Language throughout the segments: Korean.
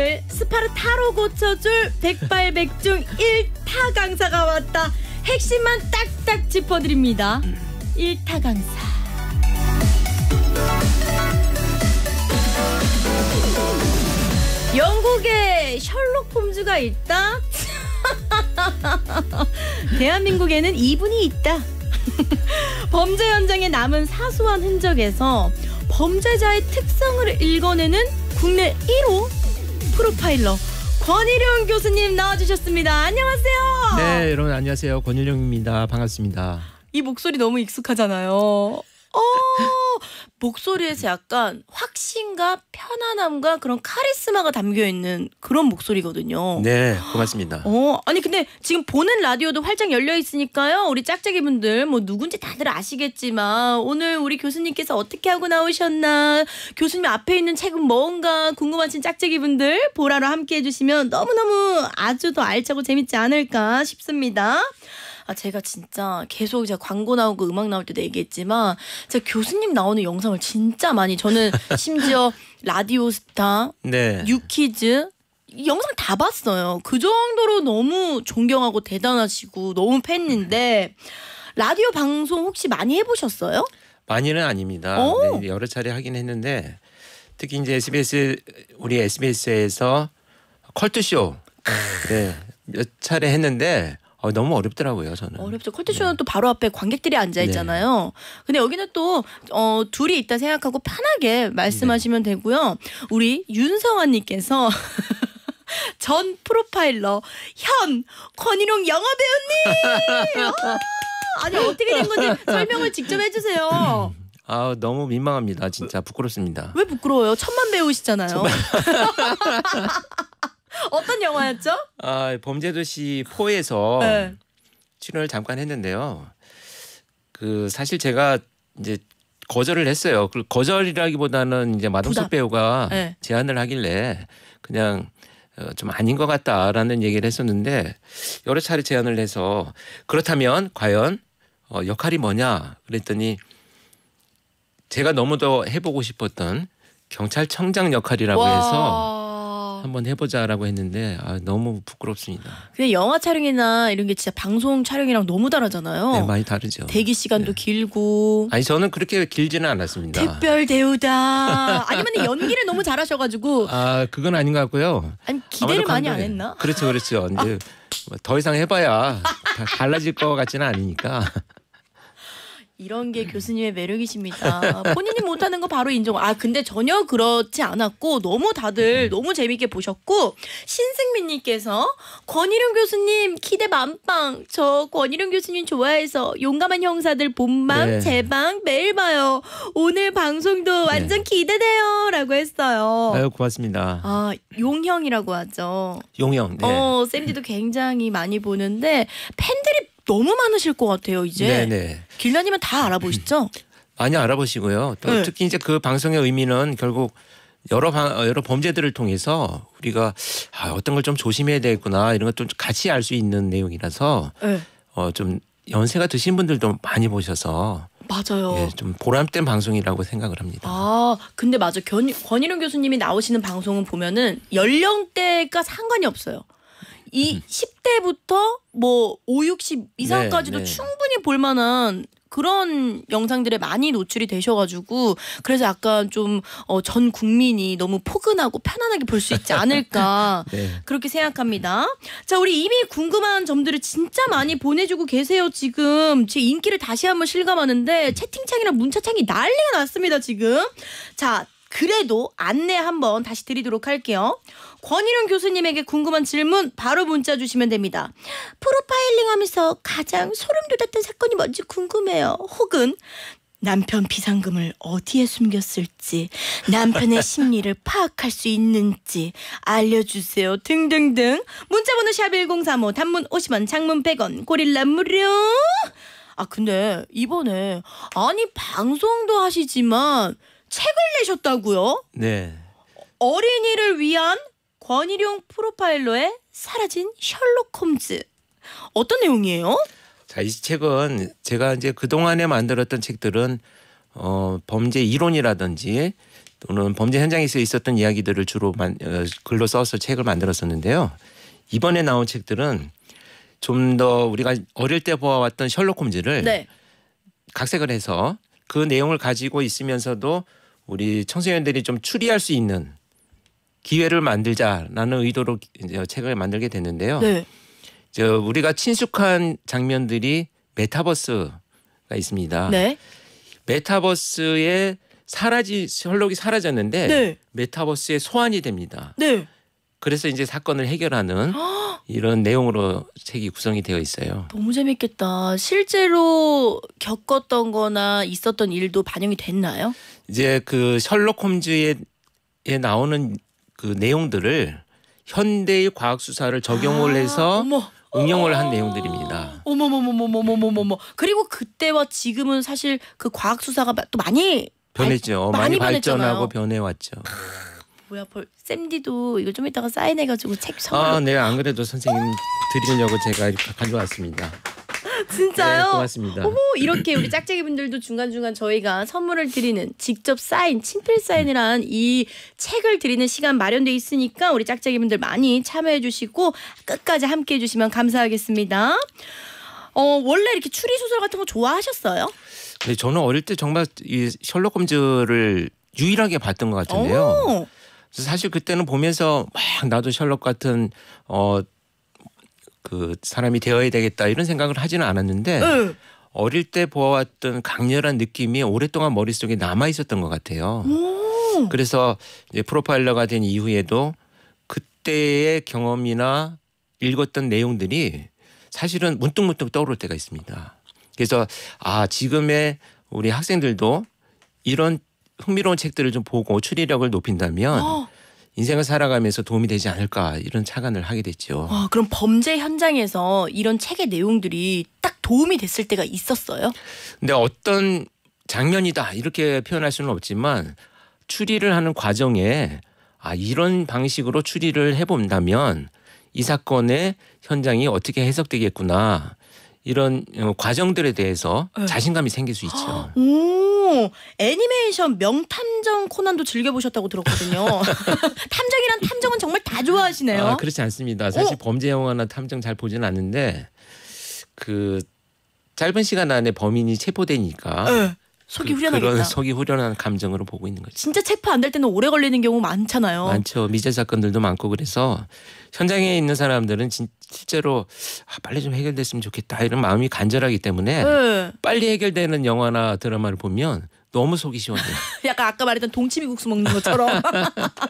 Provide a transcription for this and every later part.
오늘 스파르타로 고쳐줄 백발백중 1타 강사가 왔다. 핵심만 딱딱 짚어드립니다. 1타 강사. 영국에 셜록 홈즈가 있다. 대한민국에는 이분이 있다. 범죄 현장에 남은 사소한 흔적에서 범죄자의 특성을 읽어내는 국내 1호 프로파일러 권일용 교수님 나와주셨습니다. 안녕하세요. 네, 여러분 안녕하세요. 권일용입니다. 반갑습니다. 이 목소리 너무 익숙하잖아요. 어. 목소리에서 약간 확신과 편안함과 그런 카리스마가 담겨 있는 그런 목소리거든요. 네, 고맙습니다. 그 어, 아니 근데 지금 보는 라디오도 활짝 열려 있으니까요. 우리 짝짝이 분들 뭐 누군지 다들 아시겠지만 오늘 우리 교수님께서 어떻게 하고 나오셨나 교수님 앞에 있는 책은 뭔가 궁금하신 짝짝이 분들 보라로 함께 해주시면 너무너무 아주 더 알차고 재밌지 않을까 싶습니다. 아 제가 진짜 계속 이제 광고 나오고 음악 나올 때도 얘기했지만 제가 교수님 나오는 영상을 진짜 많이 저는 심지어 라디오스타, 네. 유키즈 영상 다 봤어요. 그 정도로 너무 존경하고 대단하시고 너무 팬인데 라디오 방송 혹시 많이 해보셨어요? 많이는 아닙니다. 네, 여러 차례 하긴 했는데 특히 이제 SBS 우리 SBS에서 컬투 쇼 네, 몇 차례 했는데 어, 너무 어렵더라고요 저는. 어렵죠. 콜트쇼는 네. 또 바로 앞에 관객들이 앉아 네. 있잖아요. 네. 근데 여기는 또 어, 둘이 있다 생각하고 편하게 말씀하시면 네. 되고요. 우리 윤성환님께서 전 프로파일러 현 권희룡 영화 배우님. 아, 아니 어떻게 된 건지 설명을 직접 해주세요. 아 너무 민망합니다 진짜 부끄럽습니다. 왜 부끄러워요? 천만 배우시잖아요. 천만... 어떤 영화였죠? 아 범죄도시 4에서 네. 출연을 잠깐 했는데요. 그 사실 제가 이제 거절을 했어요. 그 거절이라기보다는 이제 마동석 부담. 배우가 네. 제안을 하길래 그냥 어, 좀 아닌 것 같다라는 얘기를 했었는데 여러 차례 제안을 해서 그렇다면 과연 어, 역할이 뭐냐 그랬더니 제가 너무 더 해보고 싶었던 경찰청장 역할이라고 해서 한번 해보자라고 했는데 아, 너무 부끄럽습니다. 근데 영화 촬영이나 이런 게 진짜 방송 촬영이랑 너무 다르잖아요. 네, 많이 다르죠. 대기 시간도 네. 길고. 아니 저는 그렇게 길지는 않았습니다. 특별 배우다. 아니면 연기를 너무 잘하셔가지고. 아 그건 아닌 것 같고요. 아니 기대를 많이 안 했나? 그렇죠, 그렇죠. 근데 아. 뭐 더 이상 해봐야 달라질 것 같지는 않으니까. 이런 게 교수님의 매력이십니다. 본인이 못하는 거 바로 인정. 아 근데 전혀 그렇지 않았고 너무 다들 음. 너무 재밌게 보셨고 신승민님께서 권희룡 교수님 기대 만빵. 저 권희룡 교수님 좋아해서 용감한 형사들 본방 네. 재방 매일 봐요. 오늘 방송도 네. 완전 기대돼요라고 했어요. 아유 고맙습니다. 아 용형이라고 하죠. 용형. 네. 어 쌤디도 굉장히 많이 보는데 팬들이 너무 많으실 것 같아요 이제. 네네. 길라님은 다 알아보시죠? 많이 알아보시고요. 또 네. 특히 이제 그 방송의 의미는 결국 여러 방, 여러 범죄들을 통해서 우리가 아, 어떤 걸 좀 조심해야 되겠구나 이런 것 좀 같이 알 수 있는 내용이라서 네. 어, 좀 연세가 드신 분들도 많이 보셔서 맞아요. 예, 좀 보람된 방송이라고 생각을 합니다. 아, 근데 맞아. 견, 권희룡 교수님이 나오시는 방송은 보면은 연령대가 상관이 없어요. 이 10대부터 음. 뭐 5, 60 이상까지도 네, 네. 충분히 볼 만한 그런 영상들에 많이 노출이 되셔가지고 그래서 약간 좀전 어 국민이 너무 포근하고 편안하게 볼 수 있지 않을까 네. 그렇게 생각합니다. 자 우리 이미 궁금한 점들을 진짜 많이 보내주고 계세요 지금 제 인기를 다시 한번 실감하는데 채팅창이랑 문자창이 난리가 났습니다 지금 자 그래도 안내 한번 다시 드리도록 할게요. 권희룡 교수님에게 궁금한 질문 바로 문자 주시면 됩니다. 프로파일링 하면서 가장 소름 돋았던 사건이 뭔지 궁금해요. 혹은 남편 비상금을 어디에 숨겼을지, 남편의 심리를 파악할 수 있는지 알려주세요. 등등등. 문자번호 샵1035 단문 50원, 장문 100원, 고릴라 무료! 아, 근데 이번에, 아니, 방송도 하시지만 책을 내셨다고요? 네. 어린이를 위한 권일용 프로파일러의 사라진 셜록 홈즈 어떤 내용이에요? 자, 이 책은 제가 이제 그동안에 만들었던 책들은 어, 범죄 이론이라든지 또는 범죄 현장에서 있었던 이야기들을 주로 만, 어, 글로 써서 책을 만들었었는데요. 이번에 나온 책들은 좀 더 우리가 어릴 때 보아왔던 셜록 홈즈를 네. 각색을 해서 그 내용을 가지고 있으면서도 우리 청소년들이 좀 추리할 수 있는 기회를 만들자라는 의도로 책을 만들게 됐는데요. 네. 저 우리가 친숙한 장면들이 메타버스가 있습니다. 네. 메타버스에 사라지 셜록이 사라졌는데 네. 메타버스에 소환이 됩니다. 네. 그래서 이제 사건을 해결하는 아! 이런 내용으로 책이 구성이 되어 있어요. 너무 재밌겠다. 실제로 겪었던 거나 있었던 일도 반영이 됐나요? 이제 그 셜록 홈즈에 나오는 그 내용들을 현대의 과학 수사를 적용을 아, 해서 어 응용을 한 내용들입니다. 어머머머머머머머머머. 그리고 그때와 지금은 사실 그 과학 수사가 또 많이 변했죠. 발, 많이, 많이 발전하고 변해왔죠. 뭐야 벌 쌤디도 이거 좀 이따가 사인해가지고 책 아, 선물. 아네안 그래도 선생님 드리려고 제가 가져왔습니다. 진짜요? 네, 고맙습니다. 어머, 이렇게 우리 짝짝이 분들도 중간중간 저희가 선물을 드리는 직접 사인, 친필 사인이란 이 책을 드리는 시간 마련돼 있으니까 우리 짝짝이 분들 많이 참여해 주시고 끝까지 함께 해 주시면 감사하겠습니다. 어, 원래 이렇게 추리 소설 같은 거 좋아하셨어요? 네, 저는 어릴 때 정말 이 셜록 홈즈를 유일하게 봤던 것 같은데요. 오. 사실 그때는 보면서 막 나도 셜록 같은 어그 사람이 되어야 되겠다 이런 생각을 하지는 않았는데 응. 네. 어릴 때 보아왔던 강렬한 느낌이 오랫동안 머릿속에 남아 있었던 것 같아요. 오. 그래서 이제 프로파일러가 된 이후에도 그때의 경험이나 읽었던 내용들이 사실은 문득문득 떠오를 때가 있습니다. 그래서 아 지금의 우리 학생들도 이런 흥미로운 책들을 좀 보고 추리력을 높인다면 어. 인생을 살아가면서 도움이 되지 않을까 이런 착안을 하게 됐죠. 와, 아, 그럼 범죄 현장에서 이런 책의 내용들이 딱 도움이 됐을 때가 있었어요? 근데 어떤 장면이다 이렇게 표현할 수는 없지만 추리를 하는 과정에 아 이런 방식으로 추리를 해본다면 이 사건의 현장이 어떻게 해석되겠구나 이런 어, 과정들에 대해서 네. 자신감이 생길 수 있죠. 오, 애니메이션 명탐정 코난도 즐겨보셨다고 들었거든요. 탐정이란 탐정은 정말 다 좋아하시네요. 아, 그렇지 않습니다. 사실 오. 어? 범죄 영화나 탐정 잘 보지는 않는데 그 짧은 시간 안에 범인이 체포되니까 네. 속이 그, 후련하겠다. 그런 속이 후련한 감정으로 보고 있는 거죠. 진짜 체포 안 될 때는 오래 걸리는 경우 많잖아요. 많죠. 미제 사건들도 많고 그래서 현장에 있는 사람들은 진, 실제로 아, 빨리 좀 해결됐으면 좋겠다 이런 마음이 간절하기 때문에 네. 빨리 해결되는 영화나 드라마를 보면 너무 속이 시원해요. 약간 아까 말했던 동치미 국수 먹는 것처럼.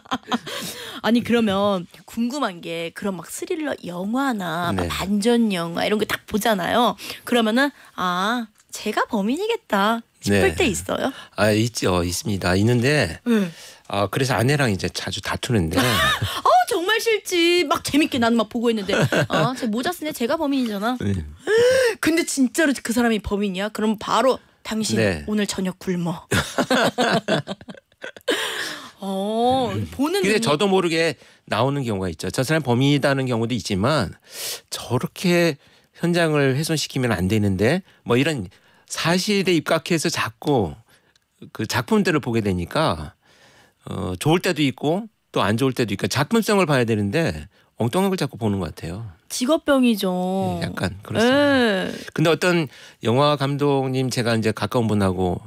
아니 그러면 궁금한 게 그런 막 스릴러 영화나 네. 막 반전 영화 이런 거 딱 보잖아요. 그러면은 아 제가 범인이겠다 싶을 네. 때 있어요? 아 있죠 있습니다 있는데. 음. 아 그래서 아내랑 이제 자주 다투는데. 어 정말 싫지. 막 재밌게 나는 막 보고 있는데 아제 어, 모자 쓰네. 제가 범인이잖아. 네. 근데 진짜로 그 사람이 범인이야? 그럼 바로 당신 네. 오늘 저녁 굶어. 어 음. 보는. 근데 저도 모르게 나오는 경우가 있죠. 저 사람 범인이다는 경우도 있지만 저렇게 현장을 훼손시키면 안 되는데 뭐 이런 사실에 입각해서 자꾸 그 작품들을 보게 되니까 어, 좋을 때도 있고 또 안 좋을 때도 있고 작품성을 봐야 되는데 엉뚱한 걸 자꾸 보는 것 같아요. 직업병이죠. 네, 예, 약간 그렇습니다. 에이. 예. 근데 어떤 영화 감독님 제가 이제 가까운 분하고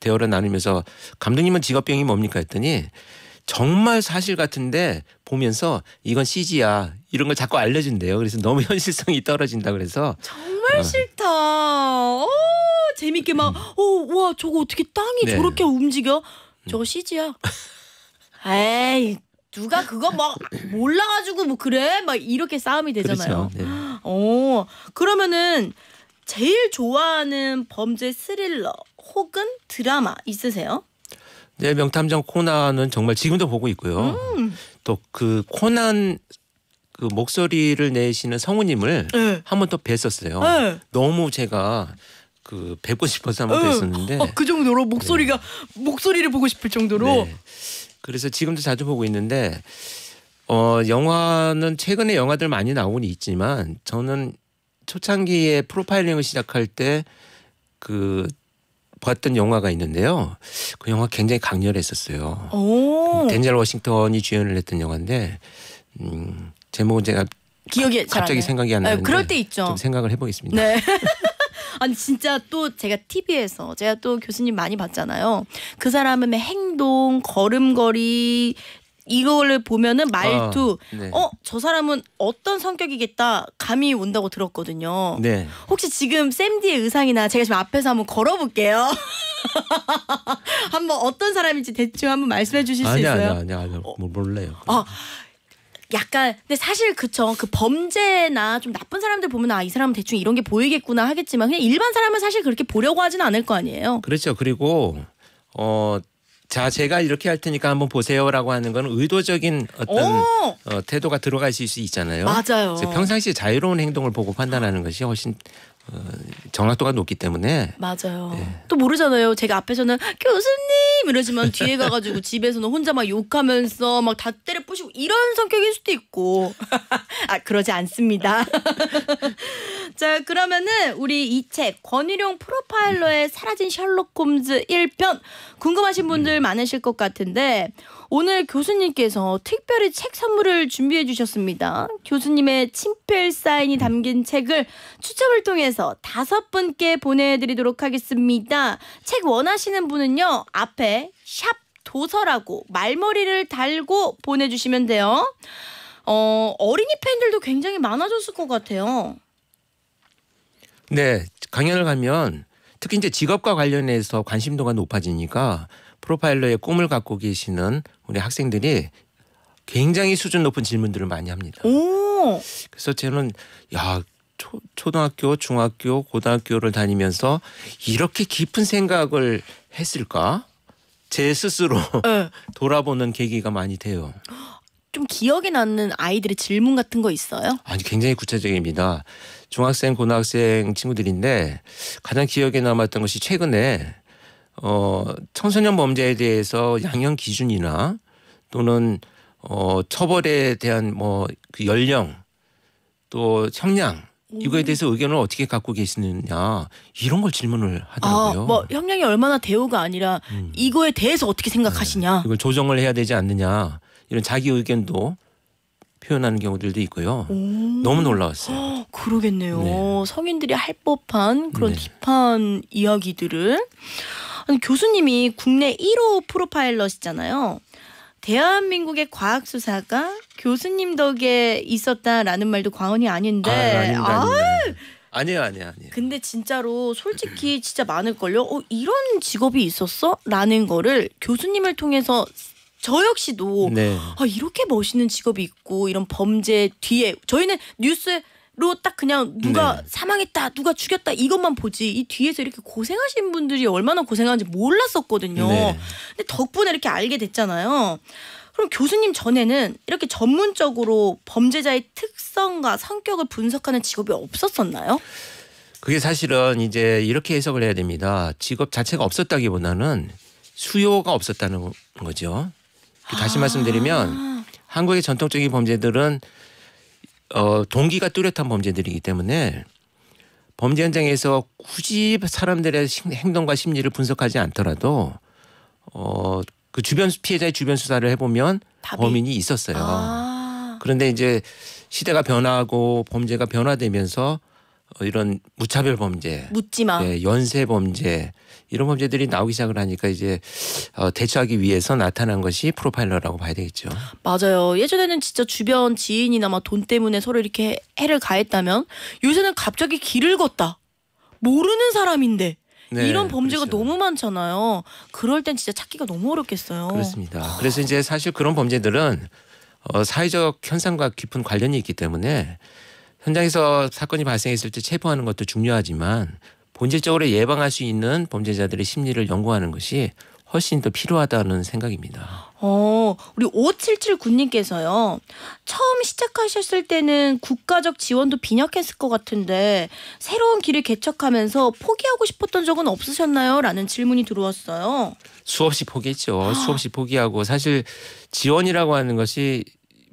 대화를 나누면서 감독님은 직업병이 뭡니까 했더니 정말 사실 같은데 보면서 이건 CG야 이런 걸 자꾸 알려준대요. 그래서 너무 현실성이 떨어진다 그래서 정말 어. 싫다. 어, 재밌게 막, 음. 어, 와 저거 어떻게 땅이 네. 저렇게 움직여? 음. 저거 CG야. 에이 누가 그거 막 몰라가지고 뭐 그래 막 이렇게 싸움이 되잖아요. 그렇죠. 네. 어 그러면은 제일 좋아하는 범죄 스릴러 혹은 드라마 있으세요? 네 명탐정 코난은 정말 지금도 보고 있고요. 음. 또그 코난 그 목소리를 내시는 성우님을 네. 한번 또 뵀었어요. 네. 너무 제가 그 뵙고 싶어서 한 번도 어, 응. 했었는데 어, 그 정도로 목소리가 네. 목소리를 보고 싶을 정도로 네. 그래서 지금도 자주 보고 있는데 어 영화는 최근에 영화들 많이 나오곤 있지만 저는 초창기에 프로파일링을 시작할 때 그 봤던 영화가 있는데요. 그 영화 굉장히 강렬했었어요. 덴젤 워싱턴이 주연을 했던 영화인데 음 제목은 제가 기억이 갑자기 생각이 안 네, 나는데 네, 그럴 때 있죠. 좀 생각을 해보겠습니다. 네. 아니 진짜 또 제가 TV에서 제가 또 교수님 많이 봤잖아요. 그 사람의 행동, 걸음걸이 이거를 보면은 말투 아, 네. 어저 사람은 어떤 성격이겠다 감이 온다고 들었거든요. 네. 혹시 지금 샘디의 의상이나 제가 지금 앞에서 한번 걸어볼게요. 한번 어떤 사람인지 대충 한번 말씀해 주실 아니, 수 있어요? 아니 아니 아니 뭐, 몰라요. 아 약간 근데 사실 그쵸 그 범죄나 좀 나쁜 사람들 보면 아 이 사람은 대충 이런 게 보이겠구나 하겠지만 그냥 일반 사람은 사실 그렇게 보려고 하진 않을 거 아니에요. 그렇죠. 그리고 어. 자, 제가 이렇게 할 테니까 한번 보세요라고 하는 건 의도적인 어떤 어, 어 태도가 들어가 있수 있잖아요. 맞아요. 평상시 에 자유로운 행동을 보고 판단하는 것이 훨씬 어, 정확도가 높기 때문에 맞아요. 예. 또 모르잖아요. 제가 앞에서는 교수님 이러지만 뒤에 가가지고 집에서는 혼자 막 욕하면서 막 다 때려 부시고 이런 성격일 수도 있고 아 그러지 않습니다. 자 그러면은 우리 이 책 권유룡 프로파일러의 사라진 셜록 홈즈 1편 궁금하신 분들 많으실 것 같은데 오늘 교수님께서 특별히 책 선물을 준비해 주셨습니다. 교수님의 친필 사인이 음. 담긴 책을 추첨을 통해서 다섯 분께 보내드리도록 하겠습니다. 책 원하시는 분은요, 앞에 샵 도서라고 말머리를 달고 보내주시면 돼요. 어, 어린이 팬들도 굉장히 많아졌을 것 같아요. 네, 강연을 가면 특히 이제 직업과 관련해서 관심도가 높아지니까 프로파일러의 꿈을 갖고 계시는 우리 학생들이 굉장히 수준 높은 질문들을 많이 합니다. 오. 그래서 저는 야 초, 초등학교, 중학교, 고등학교를 다니면서 이렇게 깊은 생각을 했을까? 제 스스로 네. 돌아보는 계기가 많이 돼요. 좀 기억에 남는 아이들의 질문 같은 거 있어요? 아니 굉장히 구체적입니다. 중학생, 고등학생 친구들인데 가장 기억에 남았던 것이 최근에 어, 청소년 범죄에 대해서 양형 기준이나 또는 어, 처벌에 대한 뭐그 연령 또 형량 음. 이거에 대해서 의견을 어떻게 갖고 계시느냐 이런 걸 질문을 하더라고요. 아, 뭐 형량이 얼마나 대우가 아니라 음. 이거에 대해서 어떻게 생각하시냐. 네, 이걸 조정을 해야 되지 않느냐 이런 자기 의견도 표현하는 경우들도 있고요. 오. 너무 놀라웠어요. 허, 그러겠네요. 네. 성인들이 할 법한 그런 네. 딥한 이야기들을. 아니, 교수님이 국내 1호 프로파일러시잖아요 대한민국의 과학 수사가 교수님 덕에 있었다라는 말도 과언이 아닌데. 아, 아니다아니다 아, 니에요 아니에요, 아니에요. 근데 진짜로 솔직히 진짜 많을 걸요. 어, 이런 직업이 있었어?라는 거를 교수님을 통해서 저 역시도 네. 아, 이렇게 멋있는 직업이 있고 이런 범죄 뒤에 저희는 뉴스에 로, 딱 그냥 누가 네. 사망했다, 누가 죽였다 이것만 보지 이 뒤에서 이렇게 고생하신 분들이 얼마나 고생하는지 몰랐었거든요. 네. 근데 덕분에 이렇게 알게 됐잖아요. 그럼 교수님 전에는 이렇게 전문적으로 범죄자의 특성과 성격을 분석하는 직업이 없었었나요? 그게 사실은 이제 이렇게 해석을 해야 됩니다. 직업 자체가 없었다기보다는 수요가 없었다는 거죠. 다시 아 말씀드리면 한국의 전통적인 범죄들은 어, 동기가 뚜렷한 범죄들이기 때문에 범죄 현장에서 굳이 사람들의 행동과 심리를 분석하지 않더라도 어, 그 주변 피해자의 주변 수사를 해보면 답이? 범인이 있었어요. 아. 그런데 이제 시대가 변화하고 범죄가 변화되면서 어, 이런 무차별 범죄, 묻지마, 네, 연쇄 범죄, 이런 범죄들이 나오기 시작을 하니까 이제 어, 대처하기 위해서 나타난 것이 프로파일러라고 봐야 되겠죠. 맞아요. 예전에는 진짜 주변 지인이나 막 돈 때문에 서로 이렇게 해를 가했다면 요새는 갑자기 길을 걷다 모르는 사람인데 네, 이런 범죄가 그렇죠. 너무 많잖아요. 그럴 땐 진짜 찾기가 너무 어렵겠어요. 그렇습니다. 그래서 이제 사실 그런 범죄들은 어, 사회적 현상과 깊은 관련이 있기 때문에 현장에서 사건이 발생했을 때 체포하는 것도 중요하지만 본질적으로 예방할 수 있는 범죄자들의 심리를 연구하는 것이 훨씬 더 필요하다는 생각입니다. 어, 우리 5779님께서요. 처음 시작하셨을 때는 국가적 지원도 빈약했을 것 같은데 새로운 길을 개척하면서 포기하고 싶었던 적은 없으셨나요? 라는 질문이 들어왔어요. 수없이 포기했죠. 아. 수없이 포기하고 사실 지원이라고 하는 것이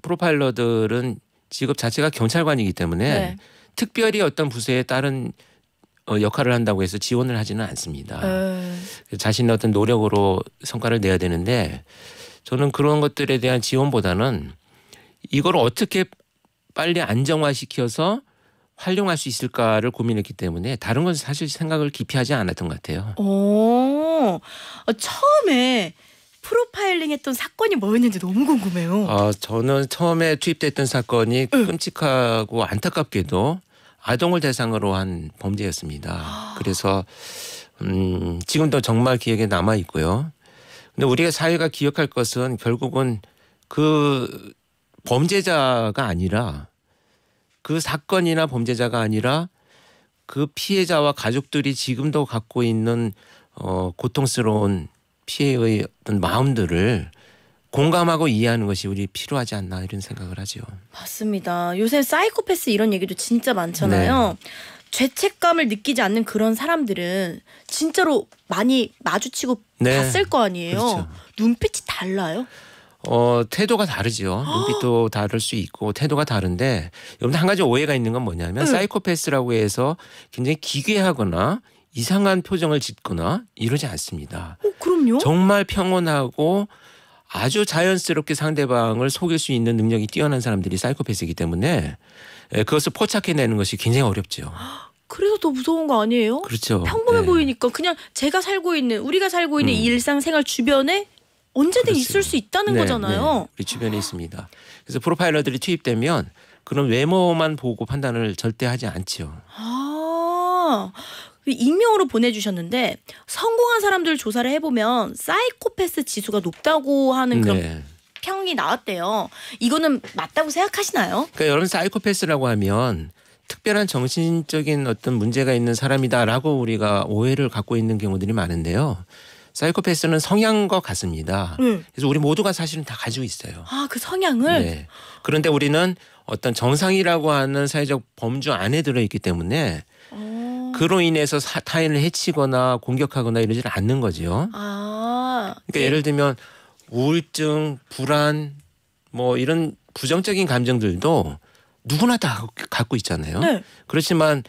프로파일러들은 직업 자체가 경찰관이기 때문에 네. 특별히 어떤 부서에 따른 어, 역할을 한다고 해서 지원을 하지는 않습니다. 에이. 네. 자신의 어떤 노력으로 성과를 내야 되는데 저는 그런 것들에 대한 지원보다는 이걸 어떻게 빨리 안정화시켜서 활용할 수 있을까를 고민했기 때문에 다른 건 사실 생각을 깊이 하지 않았던 것 같아요. 오, 어, 처음에 프로파일링 했던 사건이 뭐였는지 너무 궁금해요. 어, 저는 처음에 투입됐던 사건이 끔찍하고 안타깝게도 아동을 대상으로 한 범죄였습니다. 그래서 음, 지금도 정말 기억에 남아 있고요. 근데 우리가 사회가 기억할 것은 결국은 그 범죄자가 아니라 그 사건이나 범죄자가 아니라 그 피해자와 가족들이 지금도 갖고 있는 어, 고통스러운 피해의 어떤 마음들을 공감하고 이해하는 것이 우리 필요하지 않나 이런 생각을 하죠. 맞습니다. 요새 사이코패스 이런 얘기도 진짜 많잖아요. 네. 죄책감을 느끼지 않는 그런 사람들은 진짜로 많이 마주치고 네. 봤을 거 아니에요. 그렇죠. 눈빛이 달라요? 어 태도가 다르죠. 눈빛도 다를 수 있고 태도가 다른데 여러분 한 가지 오해가 있는 건 뭐냐면 응. 사이코패스라고 해서 굉장히 기괴하거나 이상한 표정을 짓거나 이러지 않습니다. 어, 그럼요. 정말 평온하고 아주 자연스럽게 상대방을 속일 수 있는 능력이 뛰어난 사람들이 사이코패스이기 때문에 예, 그것을 포착해내는 것이 굉장히 어렵지 그래서 더 무서운 거 아니에요? 그렇죠. 평범해 네. 보이니까 그냥 제가 살고 있는 우리가 살고 있는 음. 일상생활 주변에 언제든 그렇지. 있을 수 있다는 네, 거잖아요. 네. 우리 주변에 있습니다. 그래서 프로파일러들이 투입되면 그런 외모만 보고 판단을 절대 하지 않지아 익명으로 보내주셨는데 성공한 사람들 조사를 해보면 사이코패스 지수가 높다고 하는 그런 네. 평이 나왔대요. 이거는 맞다고 생각하시나요? 그러니까 여러분 사이코패스라고 하면 특별한 정신적인 어떤 문제가 있는 사람이다라고 우리가 오해를 갖고 있는 경우들이 많은데요. 사이코패스는 성향과 같습니다. 음. 그래서 우리 모두가 사실은 다 가지고 있어요. 아, 그 성향을? 네. 그런데 우리는 어떤 정상이라고 하는 사회적 범주 안에 들어있기 때문에 그로 인해서 사, 타인을 해치거나 공격하거나 이러지는 않는 거지요. 아. 그러니까 예. 예를 들면 우울증, 불안 뭐 이런 부정적인 감정들도 누구나 다 갖고 있잖아요. 네. 그렇지만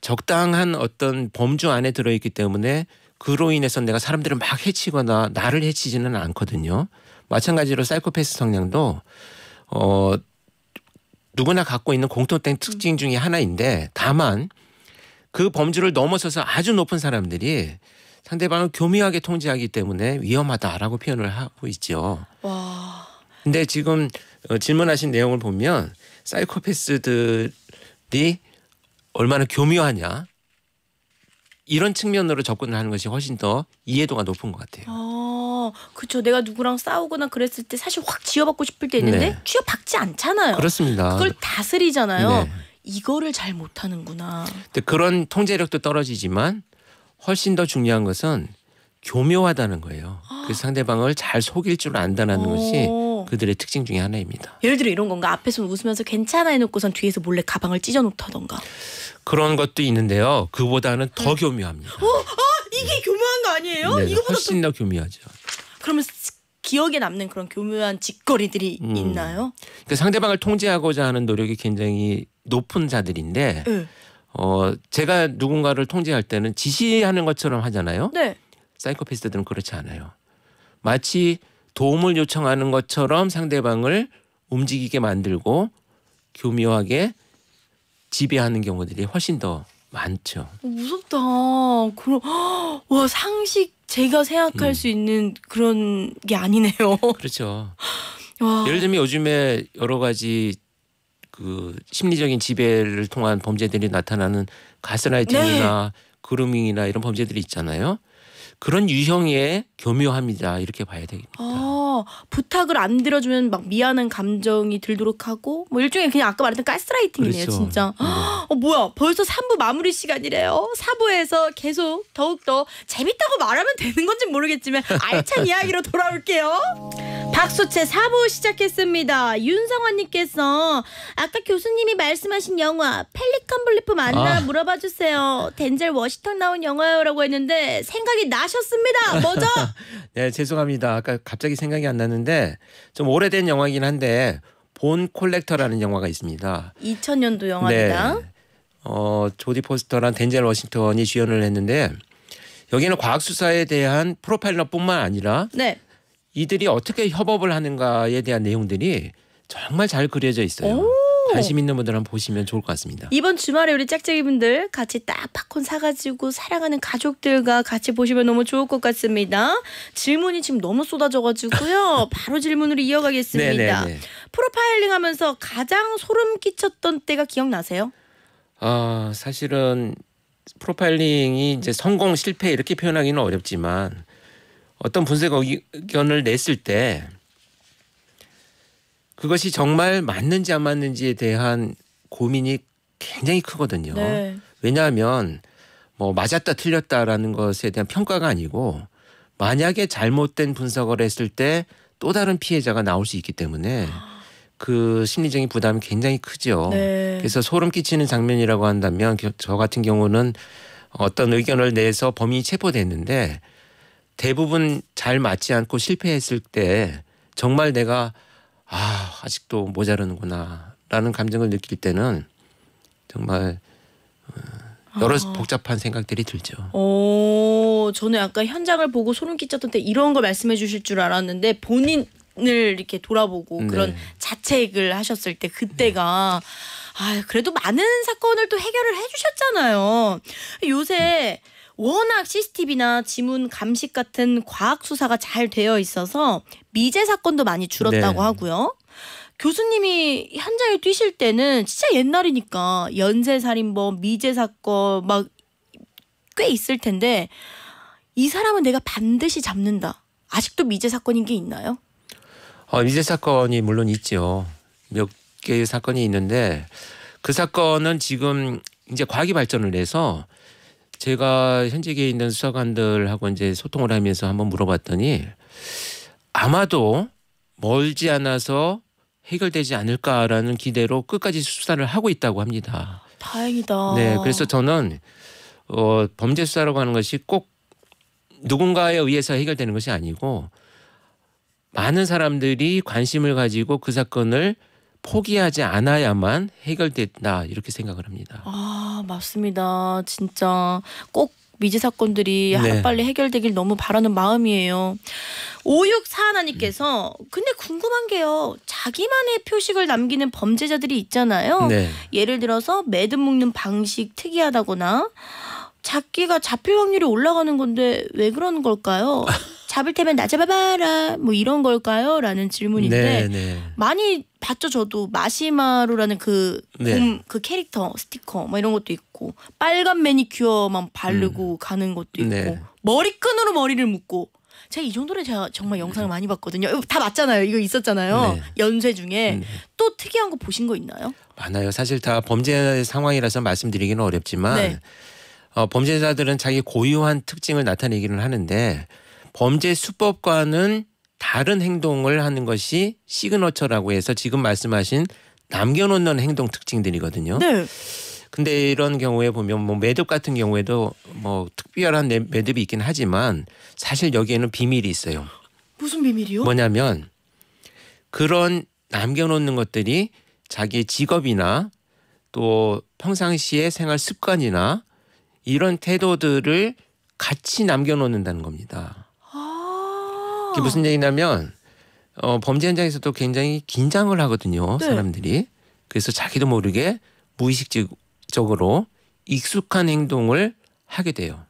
적당한 어떤 범주 안에 들어있기 때문에 그로 인해서 내가 사람들을 막 해치거나 나를 해치지는 않거든요. 마찬가지로 사이코패스 성향도 어 누구나 갖고 있는 공통된 특징 중의 하나인데 다만 그 범주를 넘어서서 아주 높은 사람들이 상대방을 교묘하게 통제하기 때문에 위험하다라고 표현을 하고 있죠. 와. 근데 지금 어, 질문하신 내용을 보면 사이코패스들이 얼마나 교묘하냐 이런 측면으로 접근을 하는 것이 훨씬 더 이해도가 높은 것 같아요. 아, 그렇죠. 내가 누구랑 싸우거나 그랬을 때 사실 확 지어받고 싶을 때 있는데 네. 쥐어박지 않잖아요. 그렇습니다. 그걸 다스리잖아요. 네. 이거를 잘 못하는구나. 근데 그런 통제력도 떨어지지만 훨씬 더 중요한 것은 교묘하다는 거예요. 그 아. 상대방을 잘 속일 줄 안다는 것이 그들의 특징 중에 하나입니다. 예를 들어 이런 건가 앞에서 웃으면서 괜찮아 해놓고선 뒤에서 몰래 가방을 찢어놓다던가 그런 것도 있는데요. 그보다는 더 네. 교묘합니다. 어, 아, 이게 네. 교묘한 거 아니에요? 네, 네 이거보다 훨씬 더 교묘하죠. 그러면 기억에 남는 그런 교묘한 짓거리들이 음. 있나요? 그러니까 상대방을 통제하고자 하는 노력이 굉장히 높은 자들인데 네. 어 제가 누군가를 통제할 때는 지시하는 것처럼 하잖아요. 네. 사이코패스들은 그렇지 않아요. 마치 도움을 요청하는 것처럼 상대방을 움직이게 만들고 교묘하게 지배하는 경우들이 훨씬 더 많죠. 어, 무섭다. 그럼 와 상식 제가 생각할 음. 수 있는 그런 게 아니네요. 그렇죠. 예를 들면 요즘에 여러 가지 그 심리적인 지배를 통한 범죄들이 나타나는 가스라이팅이나 네. 그루밍이나 이런 범죄들이 있잖아요. 그런 유형의 교묘합니다. 이렇게 봐야 되겠다. 아, 부탁을 안 들어주면 막 미안한 감정이 들도록 하고 뭐 일종의 그냥 아까 말했던 가스라이팅이네요, 그렇죠. 진짜. 네. 어 뭐야? 벌써 3부 마무리 시간이래요. 4부에서 계속 더욱 더 재밌다고 말하면 되는 건지 모르겠지만 알찬 이야기로 돌아올게요. 박수채 4부 시작했습니다. 윤성환 님께서 아까 교수님이 말씀하신 영화 펠리컨 블리프 맞나 아. 물어봐 주세요. 덴젤 워시턴 나온 영화요라고 했는데 생각이 나시 하셨습니다. 뭐죠? 네, 죄송합니다. 아까 갑자기 생각이 안 나는데 좀 오래된 영화긴 한데 본 콜렉터라는 영화가 있습니다. 2000년도 영화입니다. 네. 어, 조디 포스터랑 덴젤 워싱턴이 주연을 했는데 여기는 과학 수사에 대한 프로파일러뿐만 아니라 네. 이들이 어떻게 협업을 하는가에 대한 내용들이 정말 잘 그려져 있어요. 오. 관심 있는 분들 한 보시면 좋을 것 같습니다. 이번 주말에 우리 짝짝이분들 같이 딱 팝콘 사가지고 사랑하는 가족들과 같이 보시면 너무 좋을 것 같습니다. 질문이 지금 너무 쏟아져가지고요. 바로 질문으로 이어가겠습니다. 네네네. 네, 네. 프로파일링 하면서 가장 소름 끼쳤던 때가 기억나세요? 어, 사실은 프로파일링이 이제 성공 실패 이렇게 표현하기는 어렵지만 어떤 분석 의견을 냈을 때 그것이 정말 맞는지 안 맞는지에 대한 고민이 굉장히 크거든요. 네. 왜냐하면 뭐 맞았다 틀렸다라는 것에 대한 평가가 아니고 만약에 잘못된 분석을 했을 때 또 다른 피해자가 나올 수 있기 때문에 그 심리적인 부담이 굉장히 크죠. 네. 그래서 소름 끼치는 장면이라고 한다면 저 같은 경우는 어떤 의견을 내서 범인이 체포됐는데 대부분 잘 맞지 않고 실패했을 때 정말 내가 아 아직도 모자르는구나라는 감정을 느낄 때는 정말 어, 여러 아. 복잡한 생각들이 들죠. 어, 저는 약간 현장을 보고 소름 끼쳤던 때 이런 걸 말씀해 주실 줄 알았는데 본인 을 이렇게 돌아보고 네. 그런 자책을 하셨을 때 그때가 네. 아 그래도 많은 사건을 또 해결을 해주셨잖아요. 요새 네. 워낙 CCTV나 지문 감식 같은 과학 수사가 잘 되어 있어서 미제 사건도 많이 줄었다고 네. 하고요. 교수님이 현장에 뛰실 때는 진짜 옛날이니까 연쇄 살인범, 미제 사건 막 꽤 있을 텐데 이 사람은 내가 반드시 잡는다. 아직도 미제 사건인 게 있나요? 어, 미제 사건이 물론 있죠. 몇 개의 사건이 있는데 그 사건은 지금 이제 과학이 발전을 해서 제가 현직에 있는 수사관들하고 이제 소통을 하면서 한번 물어봤더니 아마도 멀지 않아서 해결되지 않을까라는 기대로 끝까지 수사를 하고 있다고 합니다. 다행이다. 네, 그래서 저는 어, 범죄 수사라고 하는 것이 꼭 누군가에 의해서 해결되는 것이 아니고 많은 사람들이 관심을 가지고 그 사건을 포기하지 않아야만 해결됐다 이렇게 생각을 합니다. 아 맞습니다. 진짜 꼭 미제 사건들이 네. 하루빨리 해결되길 너무 바라는 마음이에요. 5641님께서 근데 궁금한 게요. 자기만의 표식을 남기는 범죄자들이 있잖아요. 네. 예를 들어서 매듭 묶는 방식 특이하다거나 작기가 잡힐 확률이 올라가는 건데 왜 그러는 걸까요? 잡을 테면 나 잡아봐라 뭐 이런 걸까요? 라는 질문인데 네네. 네. 많이 봤죠 저도 마시마로라는 그그 네. 그 캐릭터 스티커 뭐 이런 것도 있고 빨간 매니큐어만 바르고 음. 가는 것도 있고 네. 머리끈으로 머리를 묶고 제가 이 정도는 제가 정말 영상을 많이 봤거든요. 다맞잖아요 이거 있었잖아요. 네. 연쇄 중에 네. 또 특이한 거 보신 거 있나요? 많아요. 사실 다 범죄 상황이라서 말씀드리기는 어렵지만 네. 어, 범죄자들은 자기 고유한 특징을 나타내기는 하는데 범죄 수법과는 다른 행동을 하는 것이 시그너처라고 해서 지금 말씀하신 남겨놓는 행동 특징들이거든요. 네. 근데 이런 경우에 보면 뭐 매듭 같은 경우에도 뭐 특별한 매듭이 있긴 하지만 사실 여기에는 비밀이 있어요. 무슨 비밀이요? 뭐냐면 그런 남겨놓는 것들이 자기 직업이나 또 평상시의 생활 습관이나 이런 태도들을 같이 남겨놓는다는 겁니다. 그게 무슨 어. 얘기냐면 어, 범죄 현장에서도 굉장히 긴장을 하거든요. 네. 사람들이. 그래서 자기도 모르게 무의식적으로 익숙한 행동을 하게 돼요.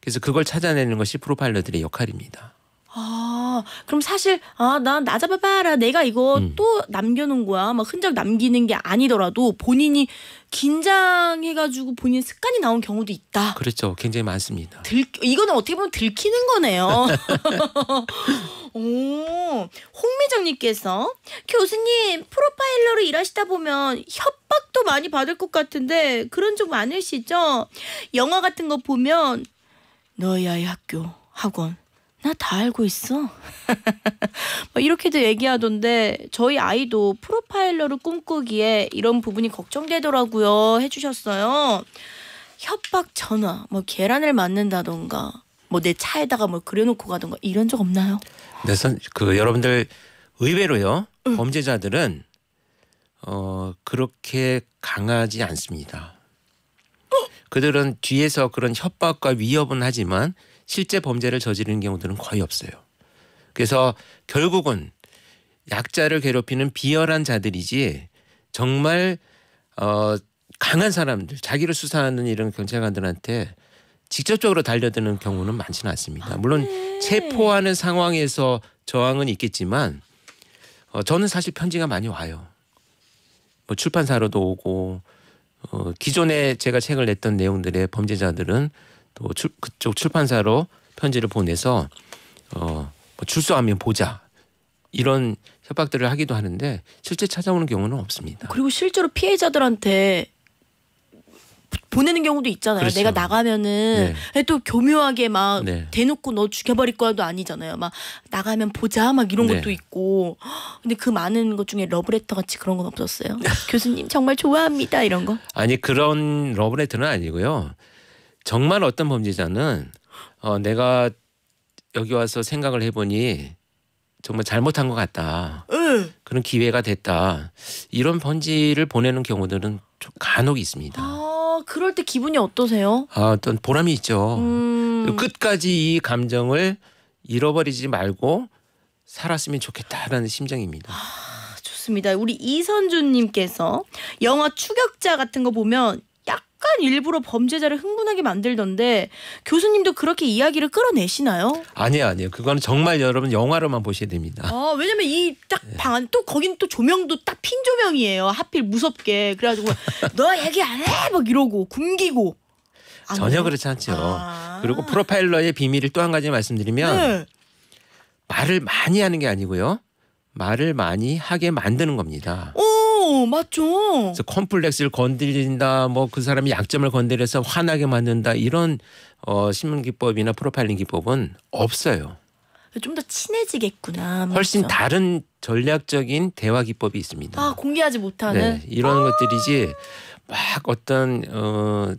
그래서 그걸 찾아내는 것이 프로파일러들의 역할입니다. 아, 그럼 사실 아, 나나 잡아봐라. 내가 이거 음. 또 남겨놓은 거야. 막 흔적 남기는 게 아니더라도 본인이 긴장해가지고 본인 습관이 나온 경우도 있다. 그렇죠. 굉장히 많습니다. 들 이거는 어떻게 보면 들키는 거네요. 오, 홍미정님께서 교수님 프로파일러로 일하시다 보면 협박도 많이 받을 것 같은데 그런 적 많으시죠? 영화 같은 거 보면 너의 학교 학원 나다 알고 있어. 뭐 이렇게도 얘기하던데 저희 아이도 프로파일러를 꿈꾸기에 이런 부분이 걱정되더라고요. 해주셨어요. 협박 전화, 뭐 계란을 맞는다던가, 뭐 내 차에다가 뭘 그려놓고 가던가 이런 적 없나요? 네, 선, 그 여러분들 의외로요. 응. 범죄자들은 어 그렇게 강하지 않습니다. 어? 그들은 뒤에서 그런 협박과 위협은 하지만 실제 범죄를 저지르는 경우들은 거의 없어요. 그래서 결국은 약자를 괴롭히는 비열한 자들이지 정말 어 강한 사람들 자기를 수사하는 이런 경찰관들한테 직접적으로 달려드는 경우는 많지는 않습니다. 아, 물론 네. 체포하는 상황에서 저항은 있겠지만 어, 저는 사실 편지가 많이 와요. 뭐 출판사로도 오고 어, 기존에 제가 책을 냈던 내용들의 범죄자들은 또 출, 그쪽 출판사로 편지를 보내서 어, 뭐 출소하면 보자 이런 협박들을 하기도 하는데 실제 찾아오는 경우는 없습니다. 그리고 실제로 피해자들한테 보내는 경우도 있잖아요. 그렇죠. 내가 나가면은 네. 예, 또 교묘하게 막 네. 대놓고 너 죽여버릴 거야도 아니잖아요. 막 나가면 보자 막 이런 네. 것도 있고. 근데 그 많은 것 중에 러브레터 같이 그런 건 없었어요. 교수님 정말 좋아합니다 이런 거. 아니 그런 러브레터는 아니고요. 정말 어떤 범죄자는 어, 내가 여기 와서 생각을 해보니 정말 잘못한 것 같다. 응. 그런 기회가 됐다. 이런 편지를 보내는 경우들은 좀 간혹 있습니다. 아, 그럴 때 기분이 어떠세요? 아, 어떤 보람이 있죠. 음... 끝까지 이 감정을 잃어버리지 말고 살았으면 좋겠다라는 심정입니다. 아, 좋습니다. 우리 이선주님께서 영화 추격자 같은 거 보면 약간 일부러 범죄자를 흥분하게 만들던데 교수님도 그렇게 이야기를 끌어내시나요? 아니요, 아니요. 그거는 정말 여러분 영화로만 보셔야 됩니다. 아, 왜냐면 이 딱 방안또 예. 거긴 또 조명도 딱 핀 조명이에요. 하필 무섭게 그래가지고 너 얘기 안 해 막 이러고 굶기고. 전혀 그렇지 않죠. 아 그리고 프로파일러의 비밀을 또 한 가지 말씀드리면 네. 말을 많이 하는 게 아니고요. 말을 많이 하게 만드는 겁니다. 어? 어, 맞죠. 그래서 컴플렉스를 건드린다, 뭐 그 사람이 약점을 건드려서 화나게 만든다 이런 어, 신문 기법이나 프로파일링 기법은 없어요. 좀 더 친해지겠구나. 훨씬 다른 전략적인 대화 기법이 있습니다. 아 공개하지 못하는 네, 이런 아 것들이지 막 어떤 어,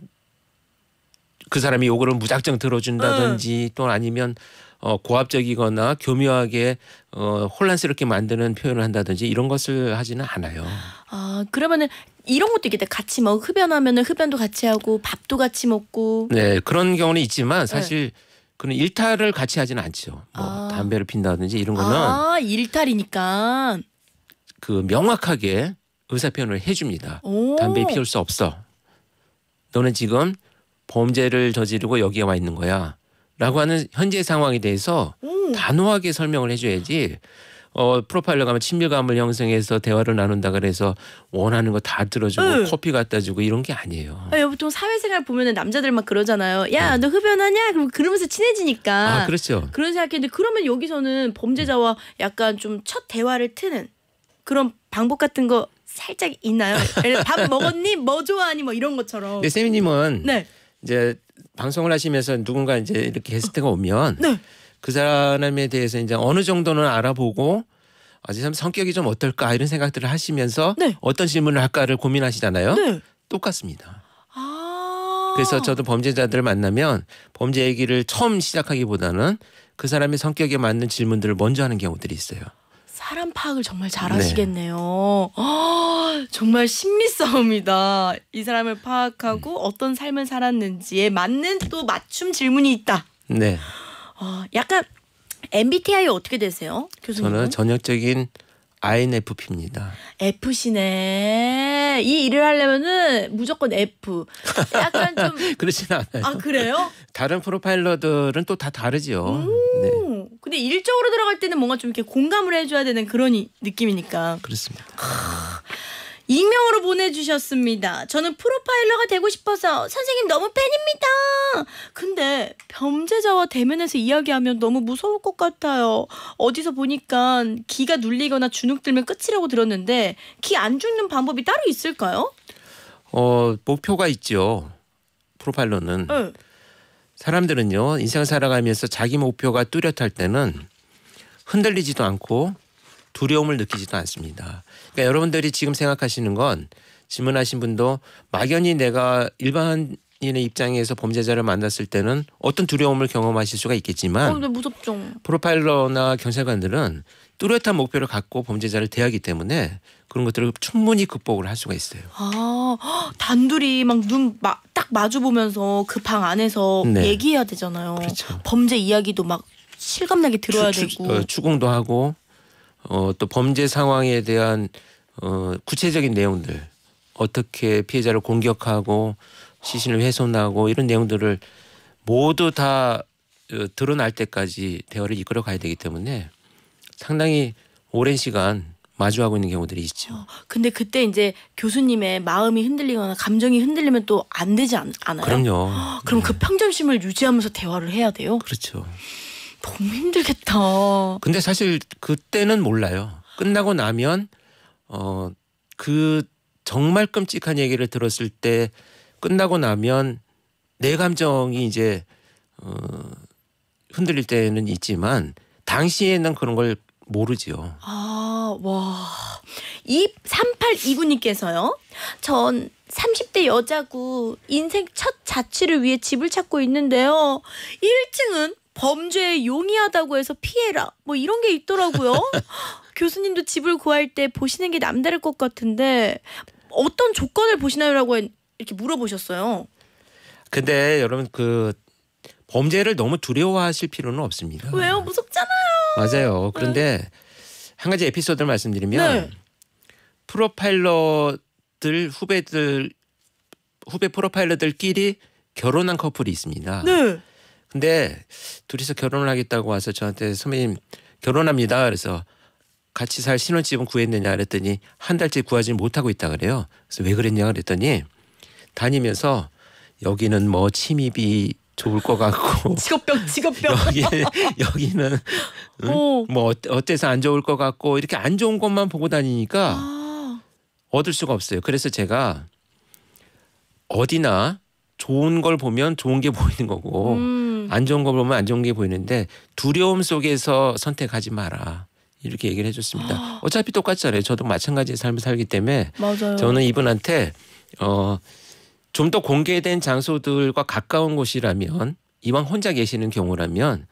그 사람이 요거를 무작정 들어준다든지 응. 또 아니면 어, 고압적이거나 교묘하게 어, 혼란스럽게 만드는 표현을 한다든지 이런 것을 하지는 않아요. 아 그러면은 이런 것도 있겠다. 같이 뭐 흡연하면은 흡연도 같이 하고 밥도 같이 먹고. 네 그런 경우는 있지만 네. 사실. 네. 그는 일탈을 같이 하지는 않죠. 뭐 아. 담배를 핀다든지 이런 거는 아 일탈이니까 그 명확하게 의사 표현을 해줍니다. 오. 담배 피울 수 없어. 너는 지금 범죄를 저지르고 여기에 와 있는 거야. 라고 하는 현재 상황에 대해서 음. 단호하게 설명을 해줘야지 어, 프로파일러 가면 친밀감을 형성해서 대화를 나눈다 그래서 원하는 거 다 들어주고 응. 음. 커피 갖다 주고 이런 게 아니에요. 아니, 보통 사회생활 보면은 남자들 막 그러잖아요. 야, 응. 네. 너 흡연하냐? 그럼 그러면서 친해지니까. 아, 그렇죠. 그런 생각했는데 그러면 여기서는 범죄자와 약간 좀 첫 대화를 트는 그런 방법 같은 거 살짝 있나요? 밥 먹었니? 뭐 좋아하니? 뭐 이런 것처럼. 네, 세미님은 네. 이제 방송을 하시면서 누군가 이제 이렇게 게스트가 오면 네. 그 사람에 대해서 이제 어느 정도는 알아보고 아직 참 성격이 좀 어떨까 이런 생각들을 하시면서 네. 어떤 질문을 할까를 고민하시잖아요. 네. 똑같습니다. 아 그래서 저도 범죄자들을 만나면 범죄 얘기를 처음 시작하기보다는 그 사람의 성격에 맞는 질문들을 먼저 하는 경우들이 있어요. 사람 파악을 정말 잘하시겠네요. 네. 아, 정말 심리 싸움이다. 이 사람을 파악하고 어떤 삶을 살았는지에 맞는 또 맞춤 질문이 있다. 네. 어, 약간 MBTI 어떻게 되세요, 교수님? 저는 전형적인 INFP입니다. F시네. 이 일을 하려면은 무조건 F. 약간 좀 그렇진 않아요. 아 그래요? 다른 프로파일러들은 또 다 다르지요. 네. 근데 일적으로 들어갈 때는 뭔가 좀 이렇게 공감을 해줘야 되는 그런 이, 느낌이니까. 그렇습니다. 익명으로 보내주셨습니다. 저는 프로파일러가 되고 싶어서 선생님 너무 팬입니다. 근데 범죄자와 대면해서 이야기하면 너무 무서울 것 같아요. 어디서 보니까 기가 눌리거나 주눅 들면 끝이라고 들었는데 기 안 죽는 방법이 따로 있을까요? 어 목표가 있죠. 프로파일러는 응. 네. 사람들은요 인생 살아가면서 자기 목표가 뚜렷할 때는 흔들리지도 않고 두려움을 느끼지도 않습니다. 그러니까 여러분들이 지금 생각하시는 건 질문하신 분도 막연히 내가 일반 인의 입장에서 범죄자를 만났을 때는 어떤 두려움을 경험하실 수가 있겠지만 어, 무섭죠. 프로파일러나 경찰관들은 뚜렷한 목표를 갖고 범죄자를 대하기 때문에 그런 것들을 충분히 극복을 할 수가 있어요. 아 단둘이 막 눈 딱 마주 보면서 그 방 안에서 네. 얘기해야 되잖아요. 그렇죠. 범죄 이야기도 막 실감나게 들어야 추, 추, 되고 어, 추궁도 하고 어, 또 범죄 상황에 대한 어, 구체적인 내용들 어떻게 피해자를 공격하고 시신을 훼손하고 이런 내용들을 모두 다 어, 드러날 때까지 대화를 이끌어 가야 되기 때문에 상당히 오랜 시간 마주하고 있는 경우들이 있죠. 어, 근데 그때 이제 교수님의 마음이 흔들리거나 감정이 흔들리면 또 안 되지 않, 아요 그럼요. 헉, 어, 그럼 그 네. 그 평정심을 유지하면서 대화를 해야 돼요? 그렇죠. 너무 힘들겠다. 근데 사실 그때는 몰라요. 끝나고 나면 어 그 정말 끔찍한 얘기를 들었을 때 끝나고 나면 내 감정이 이제 어 흔들릴 때는 있지만 당시에는 그런 걸 모르지요. 아, 와. 이 382구님께서요. 전 30대 여자고 인생 첫 자취를 위해 집을 찾고 있는데요. 1층은 범죄에 용이하다고 해서 피해라 뭐 이런 게 있더라고요. 교수님도 집을 구할 때 보시는 게 남다를 것 같은데 어떤 조건을 보시나요라고 이렇게 물어보셨어요. 근데 여러분 그 범죄를 너무 두려워하실 필요는 없습니다. 왜요? 무섭잖아요. 맞아요. 네. 그런데 네. 한 가지 에피소드를 말씀드리면 네. 프로파일러들 후배들 후배 프로파일러들끼리 결혼한 커플이 있습니다. 네. 근데 둘이서 결혼을 하겠다고 와서 저한테 선배님 결혼합니다. 그래서 같이 살 신혼집은 구했느냐 그랬더니 한 달째 구하지 못하고 있다 그래요. 그래서 왜 그랬냐 그랬더니 다니면서 여기는 뭐 침입이 좋을 것 같고 직업병 직업병 여기, 여기는 응? 어. 뭐 어때서 안 좋을 것 같고 이렇게 안 좋은 것만 보고 다니니까 아. 얻을 수가 없어요. 그래서 제가 어디나 좋은 걸 보면 좋은 게 보이는 거고 음. 음. 안 좋은 거 보면 안 좋은 게 보이는데 두려움 속에서 선택하지 마라. 이렇게 얘기를 해줬습니다. 어차피 똑같잖아요. 저도 마찬가지의 삶을 살기 때문에 맞아요. 저는 이분한테 어, 좀 더 공개된 장소들과 가까운 곳이라면 이왕 혼자 계시는 경우라면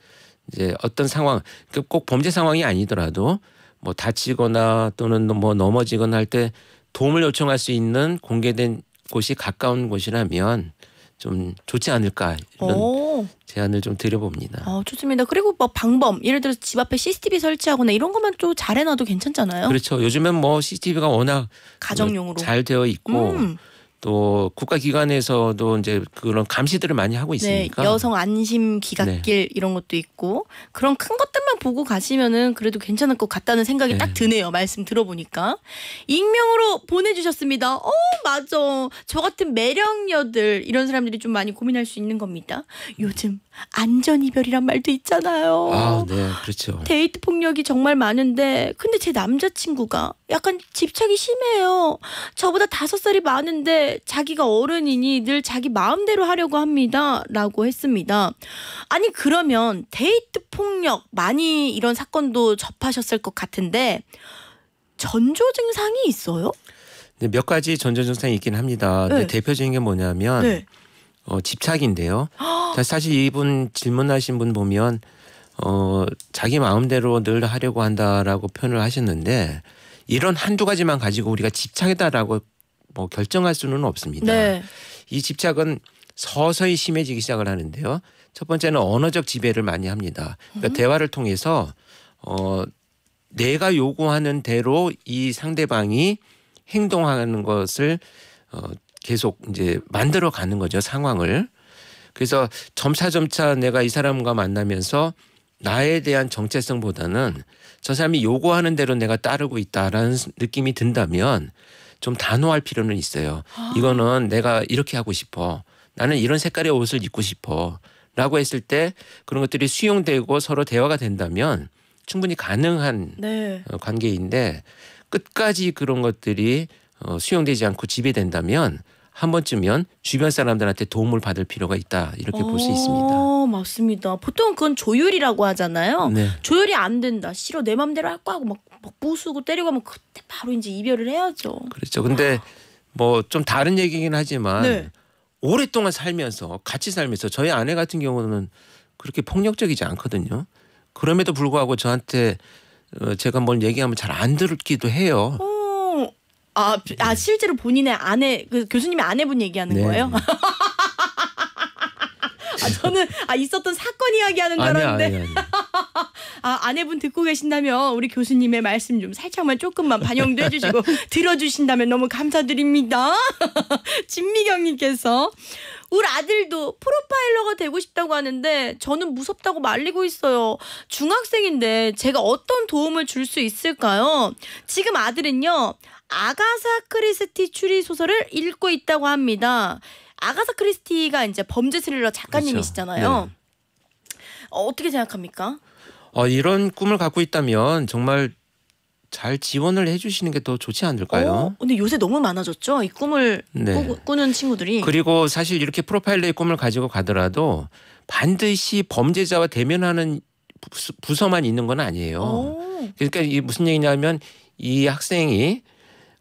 이제 어떤 상황 그 꼭 범죄 상황이 아니더라도 뭐 다치거나 또는 뭐 넘어지거나 할 때 도움을 요청할 수 있는 공개된 곳이 가까운 곳이라면 좀 좋지 않을까 이런 오. 제안을 좀 드려봅니다. 아, 좋습니다. 그리고 뭐 방법 예를 들어서 집 앞에 CCTV 설치하거나 이런 것만 또 잘해놔도 괜찮잖아요. 그렇죠. 요즘엔 뭐 CCTV가 워낙 가정용으로 잘 되어 있고 음. 또 국가기관에서도 이제 그런 감시들을 많이 하고 네, 있으니까 네, 여성 안심 기각길 네. 이런 것도 있고 그런 큰 것들만 보고 가시면은 그래도 괜찮을 것 같다는 생각이 네. 딱 드네요 말씀 들어보니까 익명으로 보내주셨습니다 어 맞아 저 같은 매력녀들 이런 사람들이 좀 많이 고민할 수 있는 겁니다 요즘 안전 이별이란 말도 있잖아요. 아, 네, 그렇죠. 데이트 폭력이 정말 많은데, 근데 제 남자친구가 약간 집착이 심해요. 저보다 다섯 살이 많은데 자기가 어른이니 늘 자기 마음대로 하려고 합니다.라고 했습니다. 아니 그러면 데이트 폭력 많이 이런 사건도 접하셨을 것 같은데 전조 증상이 있어요? 네, 몇 가지 전조 증상이 있긴 합니다. 네. 대표적인 게 뭐냐면. 네. 어, 집착인데요. 사실 이분 질문하신 분 보면 어, 자기 마음대로 늘 하려고 한다라고 표현을 하셨는데 이런 한두 가지만 가지고 우리가 집착이다라고 뭐 결정할 수는 없습니다. 네. 이 집착은 서서히 심해지기 시작을 하는데요. 첫 번째는 언어적 지배를 많이 합니다. 그러니까 음. 대화를 통해서 어, 내가 요구하는 대로 이 상대방이 행동하는 것을 어, 계속 이제 만들어 가는 거죠 상황을. 그래서 점차점차 내가 이 사람과 만나면서 나에 대한 정체성보다는 저 사람이 요구하는 대로 내가 따르고 있다라는 느낌이 든다면 좀 단호할 필요는 있어요. 아. 이거는 내가 이렇게 하고 싶어. 나는 이런 색깔의 옷을 입고 싶어. 라고 했을 때 그런 것들이 수용되고 서로 대화가 된다면 충분히 가능한 네. 어, 관계인데 끝까지 그런 것들이 어, 수용되지 않고 지배된다면 한 번쯤은 주변 사람들한테 도움을 받을 필요가 있다 이렇게 볼 수 있습니다. 맞습니다. 보통 그건 조율이라고 하잖아요. 네. 조율이 안 된다. 싫어 내 맘대로 할 거 하고 막, 막 부수고 때리고 하면 그때 바로 이제 이별을 해야죠. 그렇죠. 근데 뭐 좀 다른 얘기긴 하지만 네. 오랫동안 살면서 같이 살면서 저희 아내 같은 경우는 그렇게 폭력적이지 않거든요. 그럼에도 불구하고 저한테 어, 제가 뭘 얘기하면 잘 안 들기도 해요. 오. 아, 아 실제로 본인의 아내 그 교수님의 아내분 얘기하는 네. 거예요? 아 저는 아 있었던 사건 이야기하는 줄 알았는데. 아니, 아니, 아니. 아, 아내분 듣고 계신다면 우리 교수님의 말씀 좀 살짝만 조금만 반영도 해주시고 들어주신다면 너무 감사드립니다. 진미경님께서 우리 아들도 프로파일러가 되고 싶다고 하는데 저는 무섭다고 말리고 있어요. 중학생인데 제가 어떤 도움을 줄 수 있을까요? 지금 아들은요. 아가사 크리스티 추리 소설을 읽고 있다고 합니다. 아가사 크리스티가 이제 범죄 스릴러 작가님이시잖아요. 그렇죠. 네. 어, 어떻게 생각합니까? 어, 이런 꿈을 갖고 있다면 정말 잘 지원을 해주시는 게 더 좋지 않을까요? 어? 근데 요새 너무 많아졌죠. 이 꿈을 네. 꾸, 는 친구들이. 그리고 사실 이렇게 프로파일러의 꿈을 가지고 가더라도 반드시 범죄자와 대면하는 부서만 있는 건 아니에요. 오. 그러니까 무슨 얘기냐면 이 학생이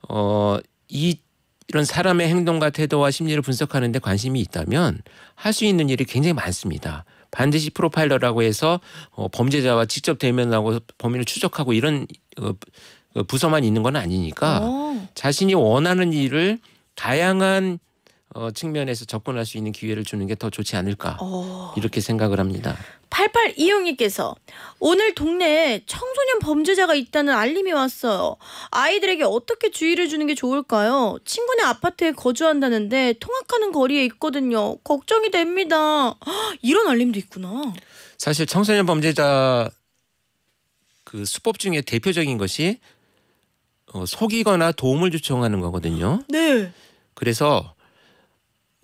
어, 이 이런 사람의 행동과 태도와 심리를 분석하는데 관심이 있다면 할 수 있는 일이 굉장히 많습니다. 반드시 프로파일러라고 해서 어, 범죄자와 직접 대면하고 범인을 추적하고 이런 어, 어 부서만 있는 건 아니니까 오. 자신이 원하는 일을 다양한 어, 측면에서 접근할 수 있는 기회를 주는 게 더 좋지 않을까 오. 어. 이렇게 생각을 합니다. 88 이용님께서 오늘 동네에 청소년 범죄자가 있다는 알림이 왔어요. 아이들에게 어떻게 주의를 주는 게 좋을까요? 친구네 아파트에 거주한다는데 통학하는 거리에 있거든요. 걱정이 됩니다. 이런 알림도 있구나. 사실 청소년 범죄자 그 수법 중에 대표적인 것이 어, 속이거나 도움을 요청하는 거거든요. 네. 그래서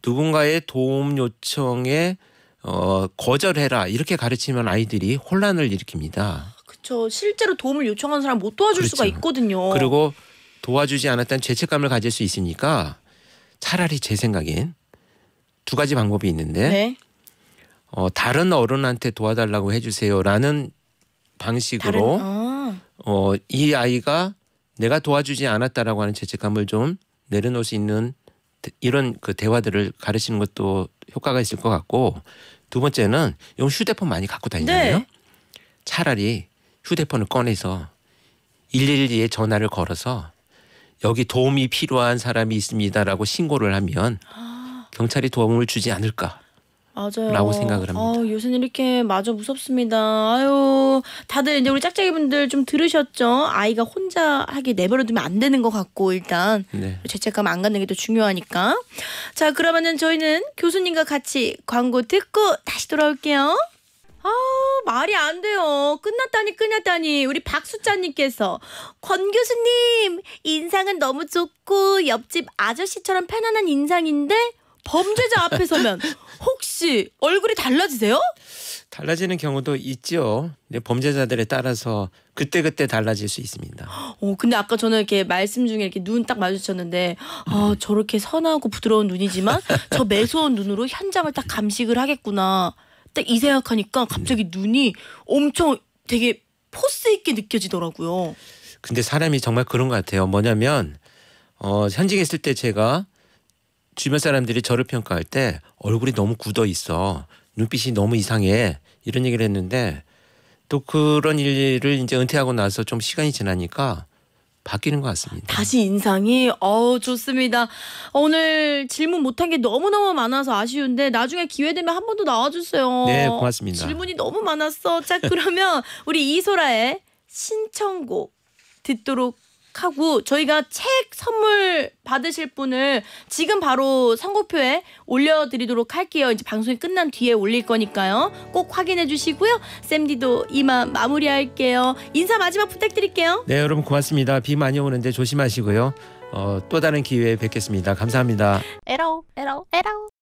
누군가의 도움 요청에 어, 거절해라 이렇게 가르치면 아이들이 혼란을 일으킵니다. 그렇죠. 실제로 도움을 요청한 사람 못 도와줄 그렇죠. 수가 있거든요. 그리고 도와주지 않았다는 죄책감을 가질 수 있으니까 차라리 제 생각엔 두 가지 방법이 있는데 네. 어, 다른 어른한테 도와달라고 해주세요라는 방식으로 다른, 아. 어, 이 아이가 내가 도와주지 않았다라고 하는 죄책감을 좀 내려놓을 수 있는 이런 그 대화들을 가르치는 것도 효과가 있을 것 같고 두 번째는 요 휴대폰 많이 갖고 다니잖아요. 네. 차라리 휴대폰을 꺼내서 112에 전화를 걸어서 여기 도움이 필요한 사람이 있습니다라고 신고를 하면 아. 경찰이 도움을 주지 않을까 맞아요. 라고 생각을 합니다. 아, 요새는 이렇게 마저 무섭습니다. 아유, 다들 이제 우리 짝짝이 분들 좀 들으셨죠? 아이가 혼자 하기 내버려두면 안 되는 것 같고 일단 네. 죄책감 안 갖는 게 더 중요하니까. 자, 그러면은 저희는 교수님과 같이 광고 듣고 다시 돌아올게요. 아, 말이 안 돼요. 끝났다니 끝났다니. 우리 박수자님께서 권 교수님 인상은 너무 좋고 옆집 아저씨처럼 편안한 인상인데 범죄자 앞에 서면 혹시 얼굴이 달라지세요? 달라지는 경우도 있죠. 근데 범죄자들에 따라서 그때 그때 달라질 수 있습니다. 어, 근데 아까 저는 이렇게 말씀 중에 이렇게 눈 딱 마주쳤는데 아 음. 저렇게 선하고 부드러운 눈이지만 저 매서운 눈으로 현장을 딱 감식을 하겠구나. 딱 이 생각하니까 갑자기 눈이 엄청 되게 포스 있게 느껴지더라고요. 근데 사람이 정말 그런 것 같아요. 뭐냐면 어, 현직에 을때 제가 주변 사람들이 저를 평가할 때 얼굴이 너무 굳어 있어 눈빛이 너무 이상해 이런 얘기를 했는데 또 그런 일을 이제 은퇴하고 나서 좀 시간이 지나니까 바뀌는 것 같습니다. 다시 인상이 어 좋습니다. 오늘 질문 못한 게 너무 너무 많아서 아쉬운데 나중에 기회 되면 한 번 더 나와주세요. 네 고맙습니다. 질문이 너무 많았어. 자 그러면 우리 이소라의 신청곡 듣도록 하고 저희가 책 선물 받으실 분을 지금 바로 선고표에 올려드리도록 할게요. 이제 방송이 끝난 뒤에 올릴 거니까요. 꼭 확인해 주시고요. 샘디도 이만 마무리할게요. 인사 마지막 부탁드릴게요. 네, 여러분 고맙습니다. 비 많이 오는데 조심하시고요. 어, 또 다른 기회에 뵙겠습니다. 감사합니다. 에러 에러 에러